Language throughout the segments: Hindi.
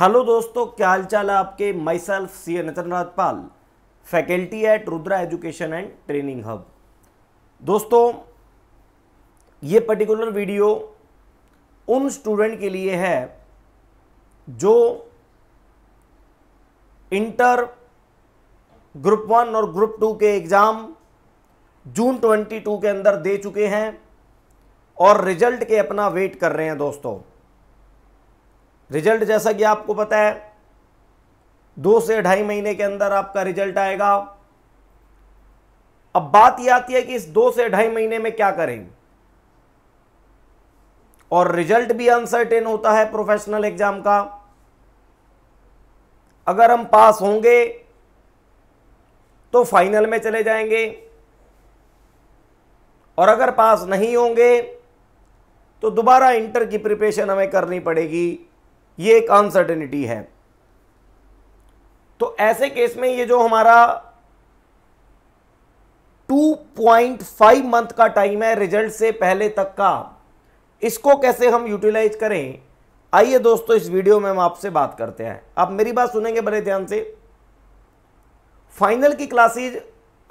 हेलो दोस्तों क्या हाल चाल है आपके myself C Nitin Rajpal faculty at Rudra education and training hub दोस्तों ये पर्टिकुलर वीडियो उन स्टूडेंट के लिए है जो इंटर ग्रुप वन और ग्रुप टू के एग्ज़ाम जून ट्वेंटी टू के अंदर दे चुके हैं और रिजल्ट के अपना वेट कर रहे हैं दोस्तों रिजल्ट जैसा कि आपको पता है दो से ढाई महीने के अंदर आपका रिजल्ट आएगा अब बात यह आती है कि इस दो से ढाई महीने में क्या करेंगे और रिजल्ट भी अनसर्टेन होता है प्रोफेशनल एग्जाम का अगर हम पास होंगे तो फाइनल में चले जाएंगे और अगर पास नहीं होंगे तो दोबारा इंटर की प्रिपरेशन हमें करनी पड़ेगी ये एक अनसर्टेनिटी है तो ऐसे केस में ये जो हमारा 2.5 मंथ का टाइम है रिजल्ट से पहले तक का इसको कैसे हम यूटिलाइज करें आइए दोस्तों इस वीडियो में हम आपसे बात करते हैं आप मेरी बात सुनेंगे बड़े ध्यान से फाइनल की क्लासेज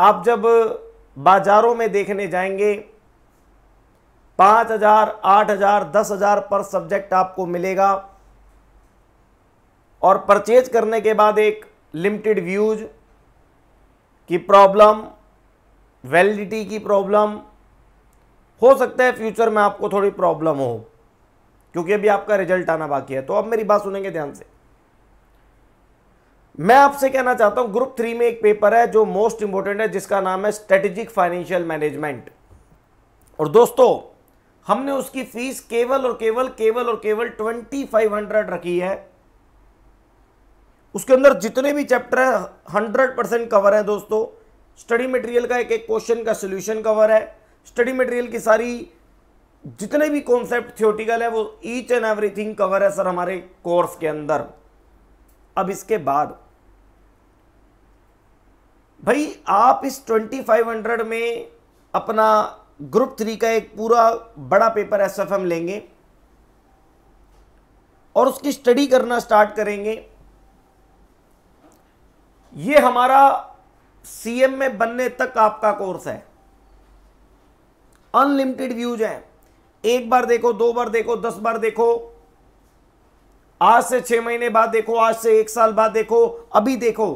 आप जब बाजारों में देखने जाएंगे पाँच हजार आठ हजार दस हजार पर सब्जेक्ट आपको मिलेगा और परचेज करने के बाद एक लिमिटेड व्यूज की प्रॉब्लम वैलिडिटी की प्रॉब्लम हो सकता है फ्यूचर में आपको थोड़ी प्रॉब्लम हो क्योंकि अभी आपका रिजल्ट आना बाकी है तो अब मेरी बात सुनेंगे ध्यान से मैं आपसे कहना चाहता हूं ग्रुप थ्री में एक पेपर है जो मोस्ट इंपॉर्टेंट है जिसका नाम है स्ट्रेटेजिक फाइनेंशियल मैनेजमेंट और दोस्तों हमने उसकी फीस केवल और केवल केवल और केवल ट्वेंटी फाइव हंड्रेड रखी है उसके अंदर जितने भी चैप्टर है हंड्रेड परसेंट कवर है दोस्तों स्टडी मटेरियल का एक एक क्वेश्चन का सोल्यूशन कवर है स्टडी मटेरियल की सारी जितने भी कॉन्सेप्ट थियोटिकल है वो ईच एंड एवरीथिंग कवर है सर हमारे कोर्स के अंदर अब इसके बाद भाई आप इस 2500 में अपना ग्रुप थ्री का एक पूरा बड़ा पेपर एसएफएम लेंगे और उसकी स्टडी करना स्टार्ट करेंगे ये हमारा सीएम में बनने तक आपका कोर्स है अनलिमिटेड व्यूज है एक बार देखो दो बार देखो दस बार देखो आज से छह महीने बाद देखो आज से एक साल बाद देखो अभी देखो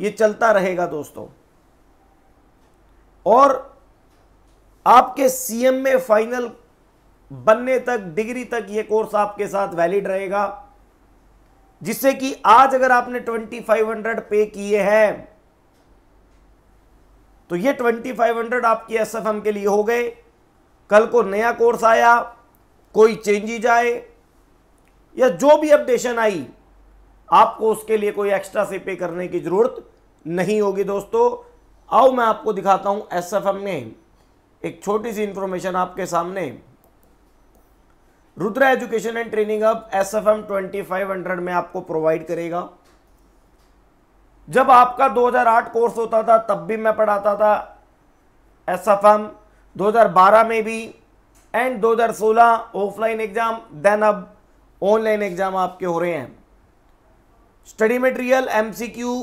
ये चलता रहेगा दोस्तों और आपके सीएम में फाइनल बनने तक डिग्री तक ये कोर्स आपके साथ वैलिड रहेगा जिससे कि आज अगर आपने 2500 पे किए हैं तो ये 2500 आपके एस के लिए हो गए कल को नया कोर्स आया कोई चेंजिज आए या जो भी अपडेशन आई आपको उसके लिए कोई एक्स्ट्रा से पे करने की ज़रूरत नहीं होगी दोस्तों आओ मैं आपको दिखाता हूं एस में एक छोटी सी इंफॉर्मेशन आपके सामने रुद्रा एजुकेशन एंड ट्रेनिंग अब S F M twenty five hundred में आपको प्रोवाइड करेगा जब आपका 2008 कोर्स होता था तब भी मैं पढ़ाता था एस एफ एम बारह में भी एंड 2016 ऑफलाइन एग्जाम देन अब ऑनलाइन एग्जाम आपके हो रहे हैं study material MCQ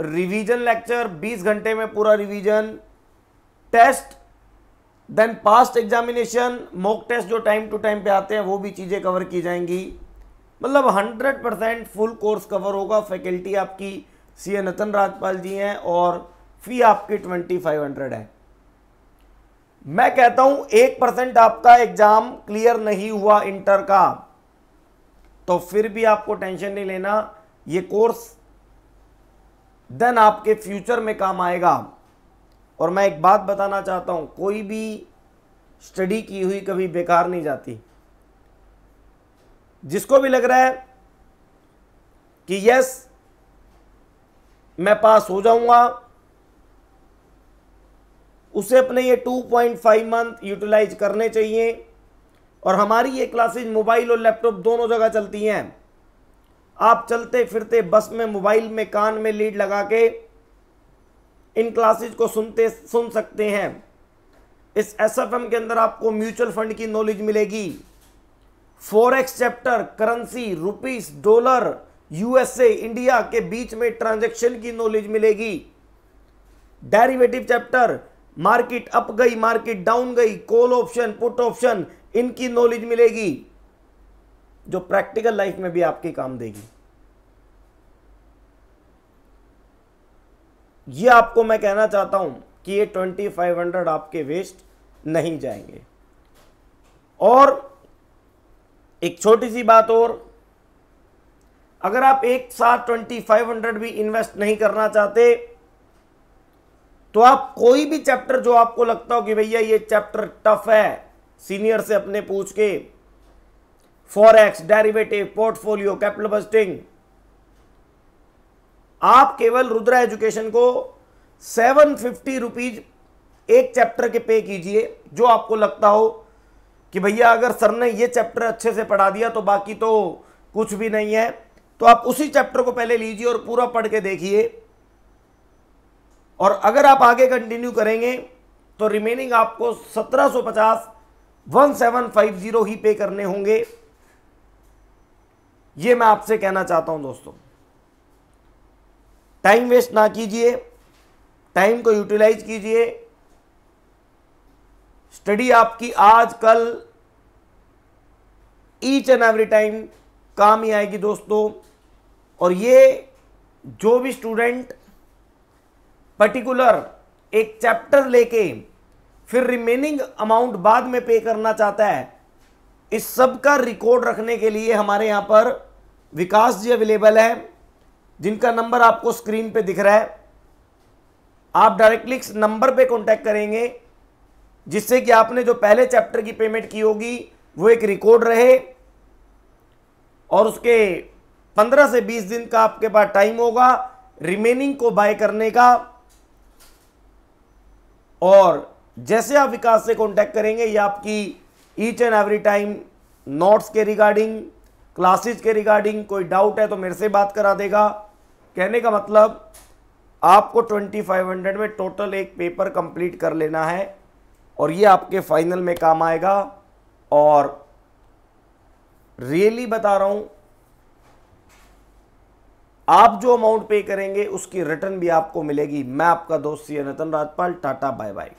revision lecture 20 घंटे में पूरा revision test then past examination mock test जो टाइम टू टाइम पे आते हैं वो भी चीज़ें कवर की जाएंगी मतलब hundred percent full course cover होगा फैकल्टी आपकी सी ए नतन राजपाल जी हैं और फी आपकी ट्वेंटी फाइव हंड्रेड है मैं कहता हूं एक परसेंट आपका एग्जाम क्लियर नहीं हुआ इंटर का तो फिर भी आपको टेंशन नहीं लेना ये कोर्स देन आपके फ्यूचर में काम आएगा और मैं एक बात बताना चाहता हूँ कोई भी स्टडी की हुई कभी बेकार नहीं जाती जिसको भी लग रहा है कि यस मैं पास हो जाऊंगा उसे अपने ये 2.5 मंथ यूटिलाइज करने चाहिए और हमारी ये क्लासेज मोबाइल और लैपटॉप दोनों जगह चलती हैं आप चलते फिरते बस में मोबाइल में कान में लीड लगा के इन क्लासेज को सुनते सुन सकते हैं इस एस एफ एम के अंदर आपको म्यूचुअल फंड की नॉलेज मिलेगी forex chapter currency rupees dollar USA India के बीच में ट्रांजैक्शन की नॉलेज मिलेगी डेरिवेटिव चैप्टर मार्केट अप गई मार्केट डाउन गई कॉल ऑप्शन पुट ऑप्शन इनकी नॉलेज मिलेगी जो प्रैक्टिकल लाइफ में भी आपके काम देगी ये आपको मैं कहना चाहता हूं कि ये ट्वेंटी फाइव हंड्रेड आपके वेस्ट नहीं जाएंगे और एक छोटी सी बात और अगर आप एक साथ ट्वेंटी फाइव हंड्रेड भी इन्वेस्ट नहीं करना चाहते तो आप कोई भी चैप्टर जो आपको लगता हो कि भैया ये चैप्टर टफ है सीनियर से अपने पूछ के forex derivative portfolio capital busting आप केवल रुद्रा एजुकेशन को सेवन फिफ्टी रुपीज एक चैप्टर के पे कीजिए जो आपको लगता हो कि भैया अगर सर ने ये चैप्टर अच्छे से पढ़ा दिया तो बाकी तो कुछ भी नहीं है तो आप उसी चैप्टर को पहले लीजिए और पूरा पढ़ के देखिए और अगर आप आगे कंटिन्यू करेंगे तो रिमेनिंग आपको 1750 1750 ही पे करने होंगे ये मैं आपसे कहना चाहता हूं दोस्तों टाइम वेस्ट ना कीजिए टाइम को यूटिलाइज कीजिए स्टडी आपकी आज कल ईच एंड एवरी टाइम काम ही आएगी दोस्तों और ये जो भी स्टूडेंट पर्टिकुलर एक चैप्टर लेके फिर रिमेनिंग अमाउंट बाद में पे करना चाहता है इस सब का रिकॉर्ड रखने के लिए हमारे यहाँ पर विकास जी अवेलेबल है जिनका नंबर आपको स्क्रीन पे दिख रहा है आप डायरेक्टली इस नंबर पे कांटेक्ट करेंगे जिससे कि आपने जो पहले चैप्टर की पेमेंट की होगी वो एक रिकॉर्ड रहे और उसके 15 से 20 दिन का आपके पास टाइम होगा रिमेनिंग को बाय करने का और जैसे आप विकास से कांटेक्ट करेंगे ये आपकी each and every time notes के रिगार्डिंग क्लासेज के रिगार्डिंग कोई डाउट है तो मेरे से बात करा देगा कहने का मतलब आपको 2500 में टोटल एक पेपर कंप्लीट कर लेना है और ये आपके फाइनल में काम आएगा और रियली बता रहा हूं आप जो अमाउंट पे करेंगे उसकी रिटर्न भी आपको मिलेगी मैं आपका दोस्त सी नतन राजपाल टाटा बाय बाय